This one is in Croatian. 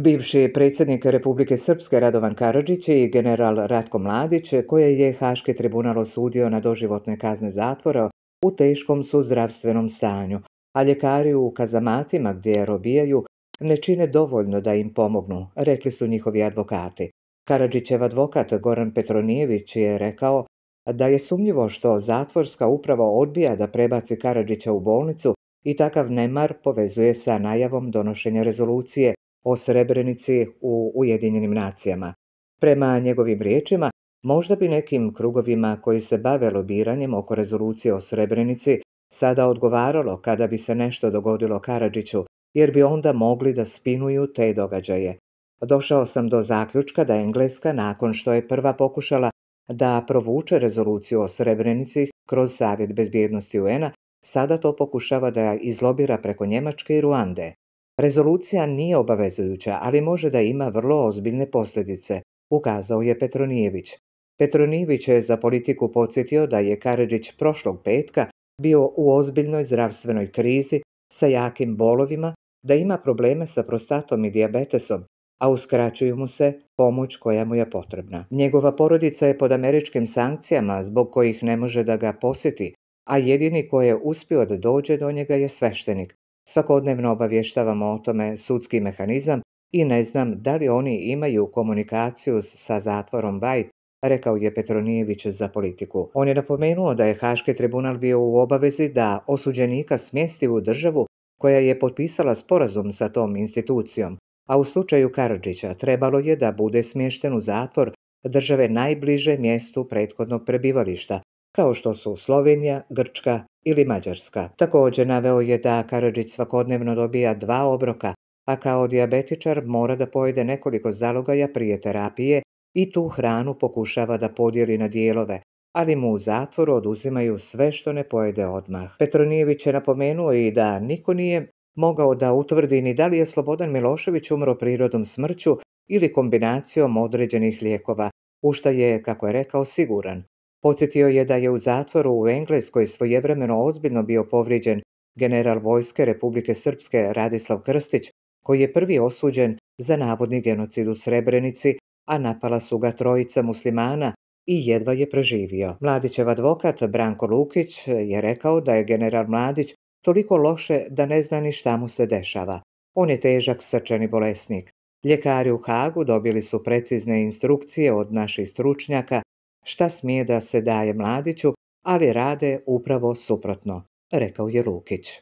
Bivši predsjednik Republike Srpske Radovan Karadžić i general Ratko Mladić, koje je Haški tribunal osudio na doživotne kazne zatvora, u teškom su zdravstvenom stanju, a ljekari u kazamatima gdje robijaju ne čine dovoljno da im pomognu, rekli su njihovi advokati. Karadžićev advokat Goran Petronijević je rekao da je sumnjivo što zatvorska uprava odbija da prebaci Karadžića u bolnicu i takav nemar povezuje sa najavom donošenja rezolucije o Srebrenici u Ujedinjenim nacijama. Prema njegovim riječima, možda bi nekim krugovima koji se bave lobiranjem oko rezolucije o Srebrenici sada odgovaralo kada bi se nešto dogodilo Karadžiću, jer bi onda mogli da spinuju te događaje. Došao sam do zaključka da Engleska, nakon što je prva pokušala da provuče rezoluciju o Srebrenici kroz Savjet bezbjednosti UN-a, sada to pokušava da izlobira preko Njemačke i Ruande. Rezolucija nije obavezujuća, ali može da ima vrlo ozbiljne posljedice, ukazao je Petronijević. Petronijević je za politiku podsjetio da je Karadžić prošlog petka bio u ozbiljnoj zdravstvenoj krizi sa jakim bolovima, da ima probleme sa prostatom i dijabetesom, a uskraćuju mu se pomoć koja mu je potrebna. Njegova porodica je pod američkim sankcijama zbog kojih ne može da ga posjeti, a jedini koji je uspio da dođe do njega je sveštenik, Svakodnevno obavještavamo o tome sudski mehanizam i ne znam da li oni imaju komunikaciju sa zatvorom White, rekao je Petronijević za politiku. On je napomenuo da je Haški tribunal bio u obavezi da osuđenika smjesti u državu koja je potpisala sporazum sa tom institucijom, a u slučaju Karadžića trebalo je da bude smješten u zatvor države najbliže mjestu prethodnog prebivališta, kao što su Slovenija, Grčka ili Mađarska. Također naveo je da Karadžić svakodnevno dobija dva obroka, a kao dijabetičar mora da pojede nekoliko zalogaja prije terapije i tu hranu pokušava da podijeli na dijelove, ali mu u zatvoru oduzimaju sve što ne pojede odmah. Petronijević je napomenuo i da niko nije mogao da utvrdi ni da li je Slobodan Milošević umro prirodom smrću ili kombinacijom određenih lijekova, u šta je, kako je rekao, siguran. Podsjetio je da je u zatvoru u Engleskoj svojevremeno ozbiljno bio povrijeđen general Vojske Republike Srpske Radislav Krstić, koji je prvi osuđen za navodni genocid u Srebrenici, a napala su ga trojica muslimana i jedva je preživio. Mladićev advokat Branko Lukić je rekao da je general Mladić toliko loše da ne zna ni šta mu se dešava. On je težak srčani bolesnik. Ljekari u Hagu dobili su precizne instrukcije od naših stručnjaka šta smije da se daje mladiću, ali rade upravo suprotno, rekao je Lukić.